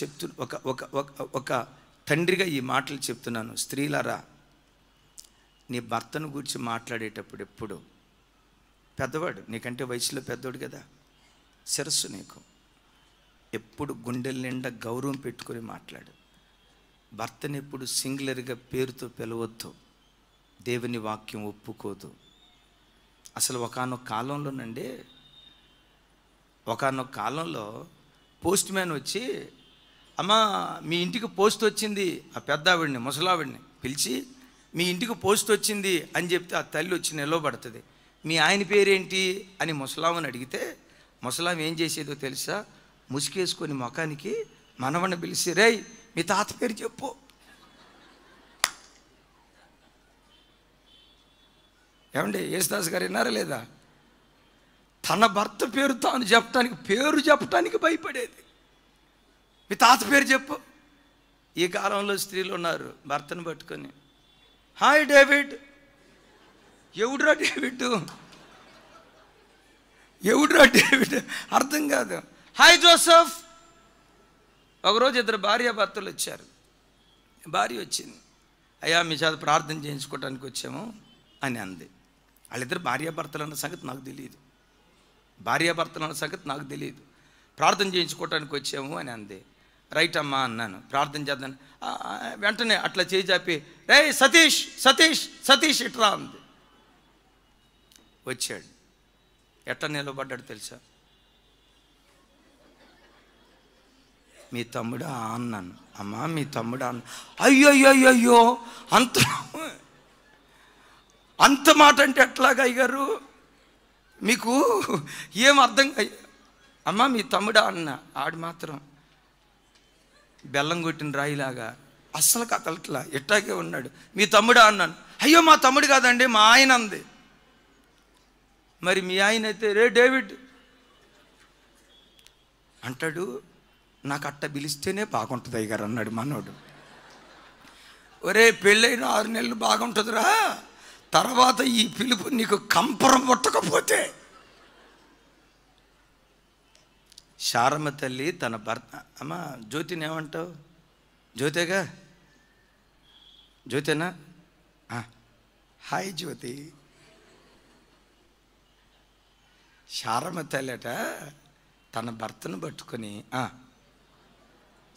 చెప్తు ఒక ఒక ఒక తండ్రిగా ఈ మాటలు చెప్తున్నాను స్త్రీలరా నీ భర్తను గురించి మాట్లాడేటప్పుడు ఎప్పుడు పెద్దవాడు నీకంటే వయసులో పెద్దవాడు కదా శిరస్సు నీకు ఎప్పుడు గుండెల నిండా గౌరవం పెట్టుకొని మాట్లాడు భర్తను ఎప్పుడు సింగులర్గా పేరుతో పిలవద్దు దేవుని వాక్యం ఒప్పుకోదు అసలు ఒకనొక కాలంలోనండి ఒకనొక కాలంలో పోస్ట్ మ్యాన్ వచ్చి అమ్మ మీ ఇంటికి పోస్ట్ వచ్చింది ఆ పెద్దావిడిని ముసలావిడిని పిలిచి మీ ఇంటికి పోస్ట్ వచ్చింది అని చెప్తే ఆ తల్లి వచ్చి నిలవబడుతుంది మీ ఆయన పేరేంటి అని ముసలామని అడిగితే ముసలాం ఏం చేసేదో తెలుసా ముసుకేసుకొని ముఖానికి మనవని పిలిచి రే మీ తాత పేరు చెప్పు ఏమండి యేసుదాస్ గారు విన్నారా లేదా తన భర్త పేరు తాను చెప్పడానికి పేరు చెప్పడానికి భయపడేది మీ తాత పేరు చెప్పు ఈ కాలంలో స్త్రీలు ఉన్నారు భర్తను పట్టుకొని హాయ్ డేవిడ్ ఎవడురా డేవిడ్ ఎవడురా డేవిడ్ అర్థం కాదు హాయ్ జోసఫ్ ఒకరోజు ఇద్దరు భార్య భర్తలు వచ్చారు భార్య వచ్చింది అయ్యా మీ చేత ప్రార్థన చేయించుకోవడానికి వచ్చాము అని అంది వాళ్ళిద్దరు భార్యాభర్తలు అన్న సంగతి నాకు తెలియదు భార్యాభర్తలు అన్న సంగతి నాకు తెలియదు ప్రార్థన చేయించుకోవటానికి వచ్చాము అని అంది రైట్ అమ్మా అన్నాను ప్రార్థన చేద్దాను వెంటనే అట్లా చేయి చెప్పి రే సతీష్ సతీష్ సతీష్ ఇట్రా ఉంది వచ్చాడు ఎట్ట నిలబడ్డాడు తెలుసా మీ తమ్ముడు అన్నాను అమ్మా మీ తమ్ముడు అన్న అయ్యో అంత అంత మాట అంటే ఎట్లాగా అయ్యారు మీకు ఏం అర్థం అమ్మా మీ తమ్ముడా అన్న ఆడు మాత్రం బెల్లం కొట్టిన రాయిలాగా అస్సలు కదలట్లా ఎట్టాకే ఉన్నాడు మీ తమ్ముడా అన్నాను అయ్యో మా తమ్ముడు కాదండి మా ఆయన అంది మరి మీ ఆయన అయితే రే డేవిడ్ అంటాడు నాకు అట్ట పిలిస్తేనే బాగుంటుంది అయ్యారు అన్నాడు మనోడు ఒరే పెళ్ళైన ఆరు నెలలు బాగుంటుందిరా తర్వాత ఈ పిలుపు నీకు కంపరం పుట్టకపోతే శారమ్మ తల్లి తన భర్త అమ్మ జ్యోతిని ఏమంటావు జ్యోతేగా జ్యోతేనా హాయ్ జ్యోతి శారమ్మ తల్లట తన భర్తను పట్టుకొని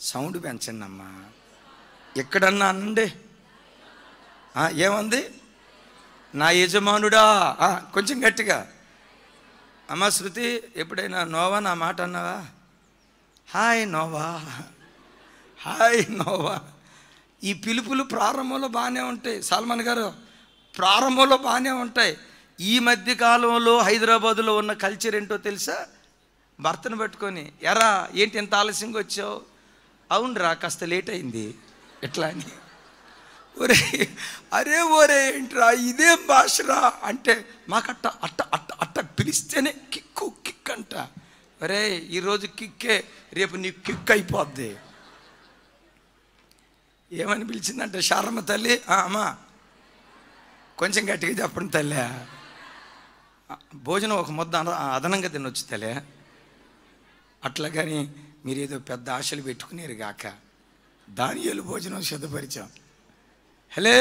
సౌండ్ పెంచండి అమ్మా ఎక్కడన్నా అనండి ఏముంది నా యజమానుడా కొంచెం గట్టిగా అమ్మ శృతి ఎప్పుడైనా నోవా నా మాట అన్నావా హాయ్ నోవా హాయ్ నోవా ఈ పిలుపులు ప్రారంభంలో బాగానే ఉంటాయి సల్మాన్ గారు ప్రారంభంలో బాగానే ఉంటాయి ఈ మధ్య కాలంలో హైదరాబాదులో ఉన్న కల్చర్ ఏంటో తెలుసా భర్తను పట్టుకొని ఎరా ఏంటి ఎంత ఆలస్యంగా వచ్చావు అవునరా కాస్త లేట్ అయింది ఎట్లా అని ఒరే అరే ఒరే ఏంట్రా ఇదే భాషరా అంటే మాకట్ట అట్ట అట్ట అట్ట పిలిస్తేనే కిక్కు కిక్ అంట అరే ఈరోజు కిక్కే రేపు నీ కిక్ అయిపోద్ది ఏమని పిలిచిందంటే శారమ్మ తల్లి అమ్మా కొంచెం గట్టిగా చెప్పండి తల్లి భోజనం ఒక ముద్ద అదనంగా తినొచ్చు తల్లి అట్లా కానీ మీరు ఏదో పెద్ద ఆశలు పెట్టుకునేరు గాక దానియలు భోజనం సిద్ధపరిచాం హలే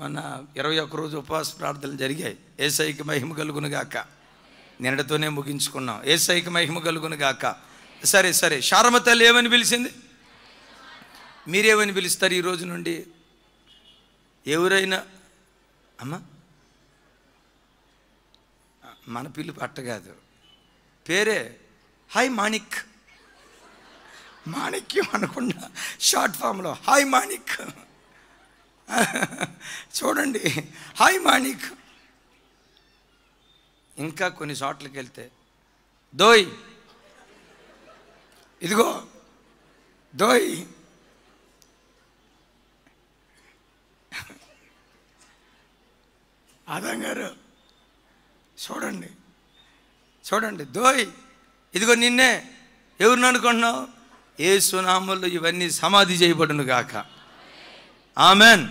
మన ఇరవై ఒక్క రోజు ఉపవాస ప్రార్థనలు జరిగాయి ఏసైకి మహిమ కలుగును గాక నిన్నటితోనే ముగించుకున్నాం ఏసైకి మహిమ కలుగును గాక సరే సరే శారమ తల్లి ఏమని పిలిచింది మీరేమని పిలుస్తారు ఈ రోజు నుండి ఎవరైనా అమ్మా మన పిలుపు అట్టగాదు పేరే హాయ్ మాణిక్ మాణిక్యం అనుకున్నా షార్ట్ ఫామ్లో హాయ్ మాణిక్ చూడండి హాయ్ మాణిక్ ఇంకా కొన్ని చోట్లకి వెళ్తే దోయ్ ఇదిగో దోయ్ ఆదాం గారు చూడండి చూడండి దోయ్ ఇదిగో నిన్నే ఎవరిని అనుకుంటున్నావు ఏ సునామంలో ఇవన్నీ సమాధి చేయబడును గాక ఆమెన్